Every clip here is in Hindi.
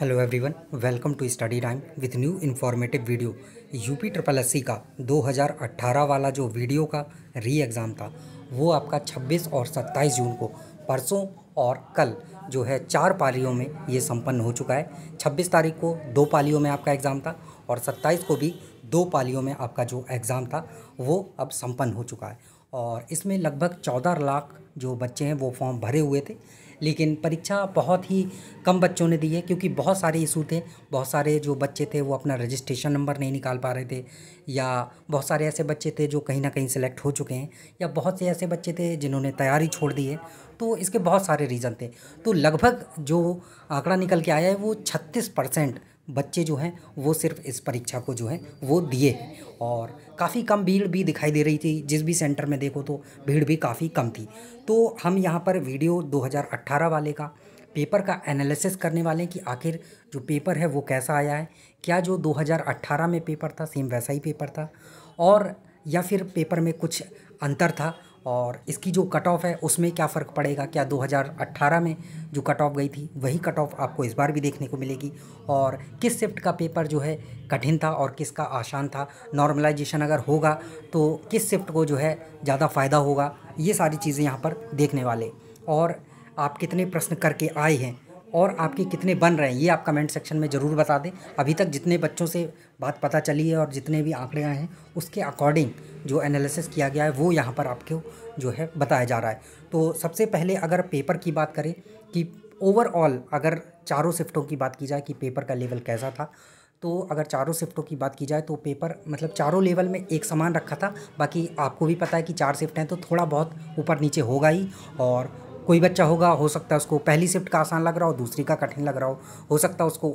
hello everyone welcome to study time with new informative video UP triple S का 2018 वाला जो वीडियो का री एग्ज़ाम था वो आपका 26 और 27 जून को परसों और कल जो है चार पालियों में ये संपन्न हो चुका है 26 तारीख को दो पालियों में आपका एग्ज़ाम था और 27 को भी दो पालियों में आपका जो एग्ज़ाम था वो अब सम्पन्न हो चुका है और इसमें लगभग चौदह लाख जो बच्चे हैं वो फॉर्म भरे हुए थे लेकिन परीक्षा बहुत ही कम बच्चों ने दी है क्योंकि बहुत सारे इशू थे बहुत सारे जो बच्चे थे वो अपना रजिस्ट्रेशन नंबर नहीं निकाल पा रहे थे या बहुत सारे ऐसे बच्चे थे जो कहीं ना कहीं सेलेक्ट हो चुके हैं या बहुत से ऐसे बच्चे थे जिन्होंने तैयारी छोड़ दी है तो इसके बहुत सारे रीज़न थे तो लगभग जो आंकड़ा निकल के आया है वो छत्तीस परसेंट बच्चे जो हैं वो सिर्फ इस परीक्षा को जो है वो दिए हैं और काफ़ी कम भीड़ भी दिखाई दे रही थी जिस भी सेंटर में देखो तो भीड़ भी काफ़ी कम थी तो हम यहाँ पर वीडियो 2018 वाले का पेपर का एनालिसिस करने वाले हैं कि आखिर जो पेपर है वो कैसा आया है क्या जो 2018 में पेपर था सेम वैसा ही पेपर था और या फिर पेपर में कुछ अंतर था और इसकी जो कट ऑफ है उसमें क्या फ़र्क पड़ेगा क्या 2018 में जो कट ऑफ गई थी वही कट ऑफ आपको इस बार भी देखने को मिलेगी और किस शिफ्ट का पेपर जो है कठिन था और किसका आसान था नॉर्मलाइजेशन अगर होगा तो किस शिफ्ट को जो है ज़्यादा फ़ायदा होगा ये सारी चीज़ें यहाँ पर देखने वाले और आप कितने प्रश्न करके आए हैं और आपके कितने बन रहे हैं ये आप कमेंट सेक्शन में ज़रूर बता दें अभी तक जितने बच्चों से बात पता चली है और जितने भी आंकड़े आए हैं उसके अकॉर्डिंग जो एनालिसिस किया गया है वो यहाँ पर आपको जो है बताया जा रहा है तो सबसे पहले अगर पेपर की बात करें कि ओवरऑल अगर चारों शिफ्टों की बात की जाए कि पेपर का लेवल कैसा था तो अगर चारों शिफ्टों की बात की जाए तो पेपर मतलब चारों लेवल में एक समान रखा था बाकी आपको भी पता है कि चार शिफ्ट हैं तो थोड़ा बहुत ऊपर नीचे होगा ही और कोई बच्चा होगा हो सकता है उसको पहली शिफ्ट का आसान लग रहा हो दूसरी का कठिन लग रहा हो हो सकता है उसको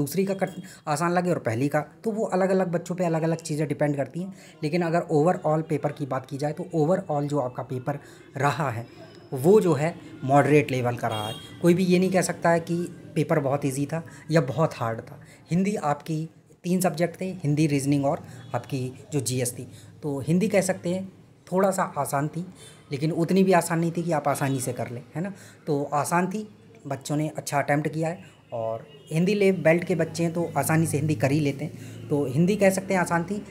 दूसरी का कठिन आसान लगे और पहली का तो वो अलग अलग बच्चों पे अलग अलग चीज़ें डिपेंड करती हैं लेकिन अगर ओवरऑल पेपर की बात की जाए तो ओवरऑल जो आपका पेपर रहा है वो जो है मॉडरेट लेवल का रहा है कोई भी ये नहीं कह सकता है कि पेपर बहुत ईजी था या बहुत हार्ड था हिंदी आपकी तीन सब्जेक्ट थे हिंदी रीजनिंग और आपकी जो जी थी तो हिंदी कह सकते हैं थोड़ा सा आसान थी लेकिन उतनी भी आसान नहीं थी कि आप आसानी से कर लें है ना तो आसान थी बच्चों ने अच्छा अटैम्प्ट किया है और हिंदी ले बेल्ट के बच्चे हैं तो आसानी से हिंदी कर ही लेते हैं तो हिंदी कह सकते हैं आसान थी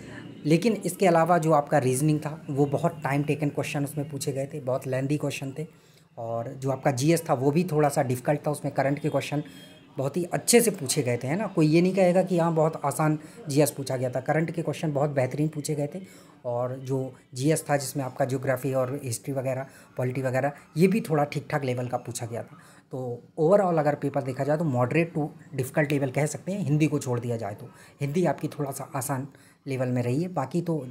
लेकिन इसके अलावा जो आपका रीजनिंग था वो बहुत टाइम टेकन क्वेश्चन उसमें पूछे गए थे बहुत लेंदी क्वेश्चन थे और जो आपका जीएस था वो भी थोड़ा सा डिफ़िकल्ट था उसमें करंट के क्वेश्चन बहुत ही अच्छे से पूछे गए थे है ना कोई ये नहीं कहेगा कि हाँ बहुत आसान जीएस पूछा गया था करंट के क्वेश्चन बहुत बेहतरीन पूछे गए थे और जो जीएस था जिसमें आपका ज्योग्राफी और हिस्ट्री वगैरह पॉलिटी वगैरह ये भी थोड़ा ठीक ठाक लेवल का पूछा गया था तो ओवरऑल अगर पेपर देखा जाए तो मॉडरेट टू डिफ़िकल्ट लेवल कह सकते हैं हिंदी को छोड़ दिया जाए तो हिंदी आपकी थोड़ा सा आसान लेवल में रही है बाकी तो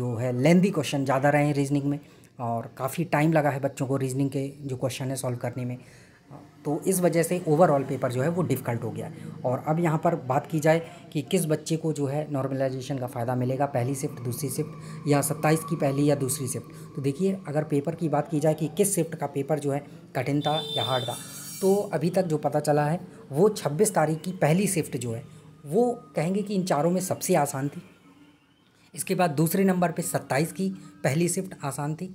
जो है लेंदी क्वेश्चन ज़्यादा रहे हैं रीजनिंग में और काफ़ी टाइम लगा है बच्चों को रीजनिंग के जो क्वेश्चन है सॉल्व करने में तो इस वजह से ओवरऑल पेपर जो है वो डिफ़िकल्ट हो गया है और अब यहाँ पर बात की जाए कि किस बच्चे को जो है नॉर्मलाइजेशन का फ़ायदा मिलेगा पहली शिफ्ट दूसरी शिफ्ट या सत्ताईस की पहली या दूसरी शिफ्ट तो देखिए अगर पेपर की बात की जाए कि किस शिफ्ट का पेपर जो है कठिन था या हार्ड था तो अभी तक जो पता चला है वो छब्बीस तारीख की पहली शिफ्ट जो है वो कहेंगे कि इन चारों में सबसे आसान थी इसके बाद दूसरे नंबर पर सत्ताईस की पहली शिफ्ट आसान थी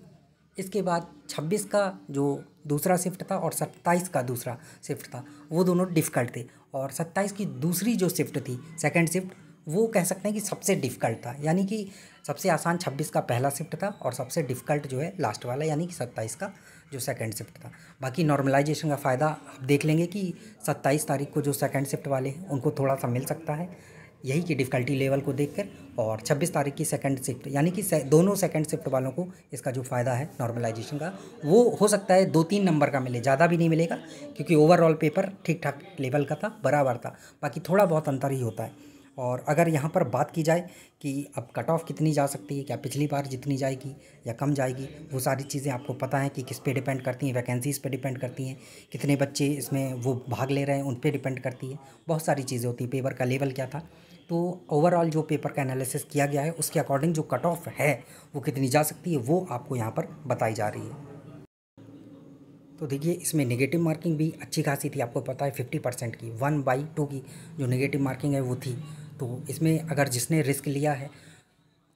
इसके बाद छब्बीस का जो दूसरा शिफ्ट था और सत्ताईस का दूसरा शिफ्ट था वो दोनों डिफ़िकल्ट थे और सत्ताईस की दूसरी जो शिफ्ट थी सेकेंड शिफ्ट वो कह सकते हैं कि सबसे डिफ़िकल्ट था यानी कि सबसे आसान छब्बीस का पहला शिफ्ट था और सबसे डिफ़िकल्ट जो है लास्ट वाला यानी कि सत्ताईस का जो सेकेंड शिफ्ट था बाकी नॉर्मलाइजेशन का फ़ायदा आप देख लेंगे कि सत्ताईस तारीख को जो सेकेंड शिफ्ट वाले हैं उनको थोड़ा सा मिल सकता है यही कि डिफ़िकल्टी लेवल को देखकर और 26 तारीख की सेकंड शिफ्ट यानी कि दोनों सेकंड शिफ्ट वालों को इसका जो फ़ायदा है नॉर्मलाइजेशन का वो हो सकता है दो तीन नंबर का मिले ज़्यादा भी नहीं मिलेगा क्योंकि ओवरऑल पेपर ठीक ठाक लेवल का था बराबर था बाकी थोड़ा बहुत अंतर ही होता है और अगर यहाँ पर बात की जाए कि अब कट ऑफ कितनी जा सकती है क्या पिछली बार जितनी जाएगी या कम जाएगी वो सारी चीज़ें आपको पता है कि किस पे डिपेंड करती हैं वैकेंसीज़ पे डिपेंड करती हैं कितने बच्चे इसमें वो भाग ले रहे हैं उन पे डिपेंड करती है बहुत सारी चीज़ें होती हैं पेपर का लेवल क्या था तो ओवरऑल जो पेपर का एनालिसिस किया गया है उसके अकॉर्डिंग जो कट ऑफ है वो कितनी जा सकती है वो आपको यहाँ पर बताई जा रही है तो देखिए इसमें नेगेटिव मार्किंग भी अच्छी खासी थी आपको पता है फिफ्टी परसेंट की वन बाई टू की जो नेगेटिव मार्किंग है वो थी तो इसमें अगर जिसने रिस्क लिया है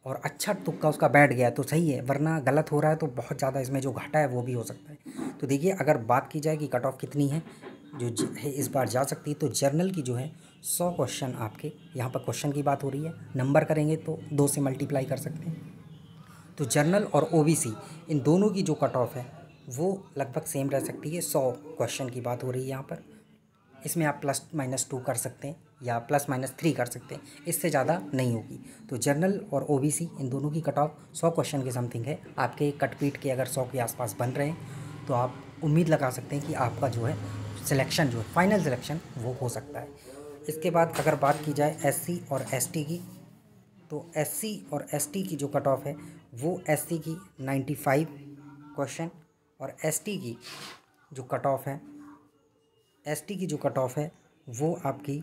और अच्छा तुक्का उसका बैठ गया तो सही है वरना गलत हो रहा है तो बहुत ज़्यादा इसमें जो घाटा है वो भी हो सकता है तो देखिए अगर बात की जाए कि कट ऑफ कितनी है जो है इस बार जा सकती है तो जर्नल की जो है सौ क्वेश्चन आपके यहाँ पर क्वेश्चन की बात हो रही है नंबर करेंगे तो दो से मल्टीप्लाई कर सकते हैं तो जर्नल और ओ इन दोनों की जो कट ऑफ है वो लगभग सेम रह सकती है सौ क्वेश्चन की बात हो रही है यहाँ पर इसमें आप प्लस माइनस टू कर सकते हैं या प्लस माइनस थ्री कर सकते हैं इससे ज़्यादा नहीं होगी तो जनरल और ओबीसी इन दोनों की कट ऑफ सौ क्वेश्चन के समथिंग है आपके कटपीट के अगर सौ के आसपास बन रहे हैं तो आप उम्मीद लगा सकते हैं कि आपका जो है सिलेक्शन जो है फाइनल सिलेक्शन वो हो सकता है इसके बाद अगर बात की जाए एस और एस की तो एस और एस की जो कट ऑफ है वो एस की नाइन्टी फाइव क्वेश्चन और एस की जो कट ऑफ है एस की जो कट ऑफ है वो आपकी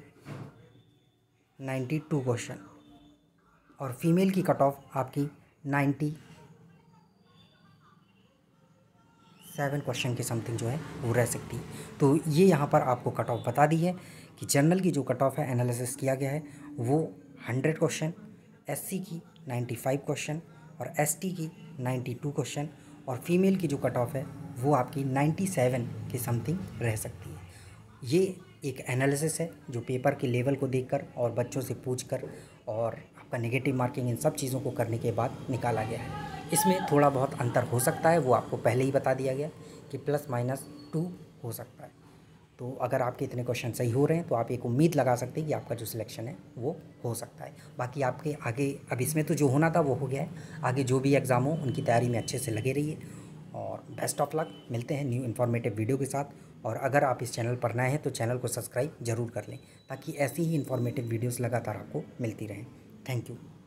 नाइन्टी टू क्वेश्चन और फीमेल की कट ऑफ आपकी नाइन्टी सेवन क्वेश्चन के समथिंग जो है वो रह सकती है तो ये यहाँ पर आपको कट ऑफ बता दी है कि जनरल की जो कट ऑफ है एनालिसिस किया गया है वो हंड्रेड क्वेश्चन एससी की नाइन्टी फाइव क्वेश्चन और एसटी की नाइन्टी टू क्वेश्चन और फीमेल की जो कट ऑफ है वो आपकी नाइन्टी सेवन के समथिंग रह सकती है ये एक एनालिसिस है जो पेपर के लेवल को देखकर और बच्चों से पूछकर और आपका नेगेटिव मार्किंग इन सब चीज़ों को करने के बाद निकाला गया है इसमें थोड़ा बहुत अंतर हो सकता है वो आपको पहले ही बता दिया गया कि प्लस माइनस टू हो सकता है तो अगर आपके इतने क्वेश्चन सही हो रहे हैं तो आप एक उम्मीद लगा सकते हैं कि आपका जो सिलेक्शन है वो हो सकता है बाकी आपके आगे अब इसमें तो जो होना था वो हो गया है आगे जो भी एग्ज़ाम हो उनकी तैयारी में अच्छे से लगे रहिए और बेस्ट ऑफ लक मिलते हैं न्यू इन्फॉर्मेटिव वीडियो के साथ और अगर आप इस चैनल पर नए हैं तो चैनल को सब्सक्राइब जरूर कर लें ताकि ऐसी ही इन्फॉर्मेटिव वीडियोस लगातार आपको मिलती रहें थैंक यू